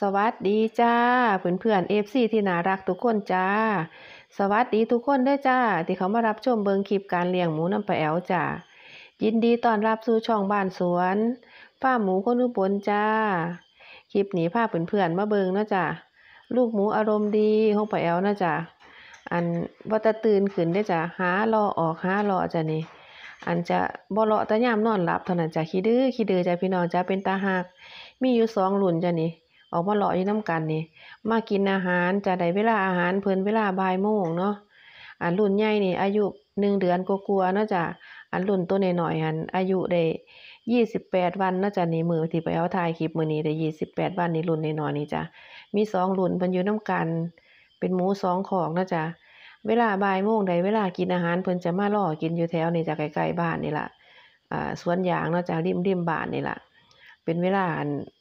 สวัสดีจ้าเพื่อนเพื่อนเอฟซีที่น่ารักทุกคนจ้า สวัสดีทุกคนด้วยจ้า ที่เขามารับชมเบิงคลิปการเลี้ยงหมูน้ำปลาแอลจ้ายินดีต้อนรับสู่ช่องบ้านสวนป้าหมูคนอุบลจ้าคลิปนี้พาเพื่อนเพื่อนมาเบิงเนาะจ้าลูกหมูอารมณ์ดีห้องปลาแอลนะจ้าอันวัตตื่นขึ้นได้จ้าหารอออกหารอจ้านี่อันจะบอเลาะตะยามนอนหลับเท่านั้นจ้าขี้ดื้อขี้ดื้อจ้พี่น้องจ้าเป็นตาหักมีอยู่สองหลุนจ้านี่ออกมาหล่ออยู่น้ำกันนี่มากินอาหารจะได้เวลาอาหารเพลินเวลาบ่ายโมงเนาะอันรุ่นใหญ่นี่อายุหนึ่งเดือนกลัวๆเนาะจ้ะอันรุ่นตัวหน่อยๆอันอายุได้ยี่สิบแปดวันน่าจะนี่มือที่ไปเอาถ่ายคลิปมือนี้ได้ยี่สิบแปดวันนี่รุ่นในนอนนี่จ้ะมีสองรุ่นบรรยุน้ำกัน เป็นหมูสองของนะจ๊ะเวลาบ่ายโมงใดเวลากินอาหารเพิ่นจะมาหล่อกินอยู่แถวนี่จ้ะใกล้ๆบ้านนี่ล่ะอ่าสวนยางเนาะจ้ะริมริมบ้านนี่ล่ะเป็นเวลา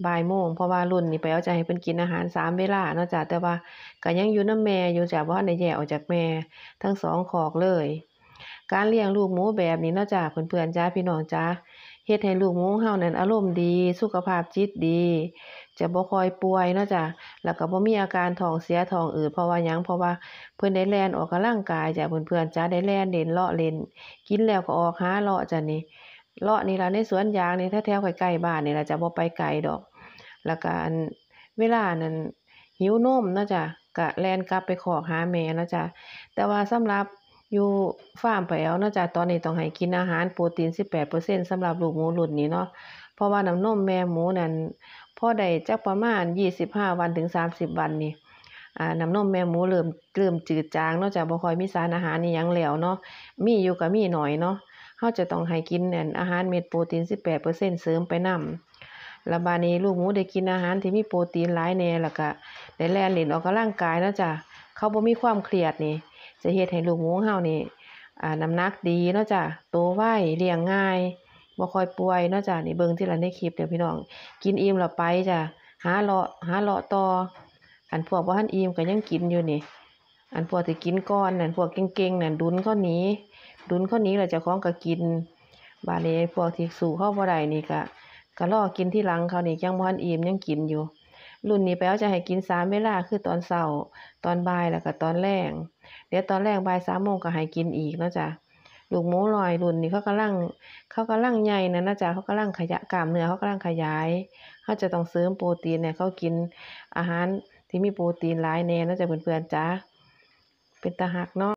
บ่ายโมงเพราะว่ารุ่นนี่ไปเอาใจให้เพิ่นกินอาหารสามเวลาเนาะจ้ะแต่ว่าก็ยังอยู่น้ำแม่อยู่จ้ะเพราะในแย่ออกจากแม่ ทั้งสองขอกเลย การเลี้ยงลูกหมูแบบนี้เนาะจ้ะเพื่อนๆจ้าพี่น้องจ้าเฮ็ดให้ลูกหมูเฮานั้นอารมณ์ดี สุขภาพจิตดี จะบ่คอยป่วยเนาะจ้ะแล้วก็บ่มีอาการท้องเสียท้องอืดเพราะว่าหยังเพราะว่าเพิ่นได้แล่นออกกำลังกายจ้ะเพื่อนๆจ้าได้แล่นเล่นเลาะเล่น กินแล้วก็ออกหาเลาะจ้ะนี่เลาะนี่ละในสวนยางนี่ถ้าแถวใกล้ๆบ้านนี่ละจะบ่ไปไกลดอก แล้วก็เวลานั้นหิวนมเนาะจ้ะกะแลนกลับไปขอหาแม่เนาะจ้ะแต่ว่าสำหรับอยู่ฟาร์มไปแล้วเนาะจ้ะตอนนี้ต้องให้กินอาหารโปรตีน 18%สำหรับลูกหมูรุ่นนี้เนาะเพราะว่าน้ำนมแม่หมูนั้นพอได้จักประมาณ 25 วันถึง 30 วันนี่น้ำนมแม่หมูเริ่มเริ่มจืดจางเนาะจากบ่ค่อยมีสารอาหารนี่ยังแล้วเนาะมีอยู่กับมีหน่อยเนาะเขาจะต้องให้กินนอาหารเม็ดโปรตีน 18%เสริมไปนำแล้วบานี้ลูกหมูได้กินอาหารที่มีโปรตีนหลายแน่แล้วก็ได้แล่นเลยญออกกบรลังกายนะจ๊ะเขาบ่มีความเครียดนี่ จะเหตุให้ลูกหมูเฮานี่อ่าน้ำหนักดีเนาะจ้ะ โตไวเลี้ยงง่ายบ่ค่อยป่วยเนาะจ้ะ นี่เบิ่งที่ละในคลิป เดี๋ยวพี่น้องกินอิ่มแล้วไปจ้ะ หาเลาะหาเลาะต่อ อันพวกบ่ทันอิ่มก็ยังกินอยู่นี่ อันพวกที่กินก้อนนั่นพวกเก่งๆนั่นดุนเขาหนีดุลข้อนี้แหละจะคล้องกับกิน บาเลพวกที่สู่เข้าบ่ได้นี่กะกะล่อกินที่หลังเขานี่ยังม่ันอิ่มยังกินอยู่ รุ่นนี้ไปเอาจะให้กินสามเวลาคือตอนเา้าตอนบ่ายแล้วก็ตอนแรงเดี๋ยวตอนแรกบ่ายสามโมงก็ให้กินอีกนะจ้ะลูกหมูลอยรุ่นนี้เขากำลัง เขากำลังใหญ่นะนะจ๊ะ เขากำลังขยะกล้ามเนื้อเขากำลังขยาย เขาจะต้องเสริมโปรตีนเนี่ยเขากินอาหารที่มีโปรตีนหลายแน่นะจ๊ะเพื่อนๆจ๊ะเป็นตาหักเนาะ